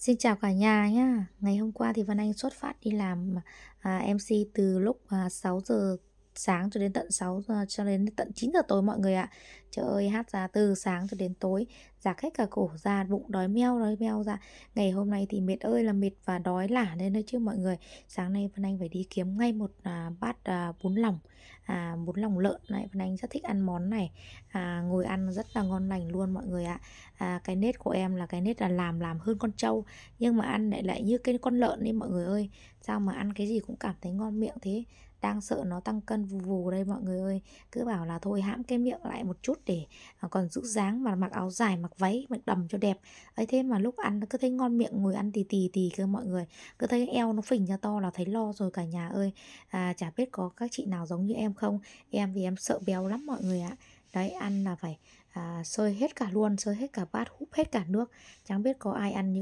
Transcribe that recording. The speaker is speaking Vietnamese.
Xin chào cả nhà nhá. Ngày hôm qua thì Văn Anh xuất phát đi làm à, MC từ lúc à, 6 giờ sáng cho đến tận 6 giờ cho đến tận 9 giờ tối mọi người ạ. Trời ơi hát ra từ sáng cho đến tối, giạc hết cả cổ ra, bụng đói meo đói meo ra. Ngày hôm nay thì mệt ơi là mệt và đói lả lên đấy chứ mọi người. Sáng nay Vân Anh phải đi kiếm ngay một à, bát à, bún lòng à, bún lòng lợn này Vân Anh rất thích ăn món này à, ngồi ăn rất là ngon lành luôn mọi người ạ à, cái nết của em là cái nết là làm làm hơn con trâu nhưng mà ăn lại lại như cái con lợn ấy mọi người ơi sao mà ăn cái gì cũng cảm thấy ngon miệng thế đang sợ nó tăng cân vù vù đây mọi người ơi cứ bảo là thôi hãm cái miệng lại một chút để à, còn giữ dáng mà mặc áo dài mặc váy mặc đầm cho đẹp ấy thế mà lúc ăn cứ thấy ngon miệng ngồi ăn tì tì tì cơ mọi người cứ thấy eo nó phình ra to là thấy lo rồi cả nhà ơi à, chả biết có các chị nào giống như em không em vì em sợ béo lắm mọi người ạ đấy ăn là phải à, sơi hết cả luôn sơi hết cả bát húp hết cả nước chẳng biết có ai ăn như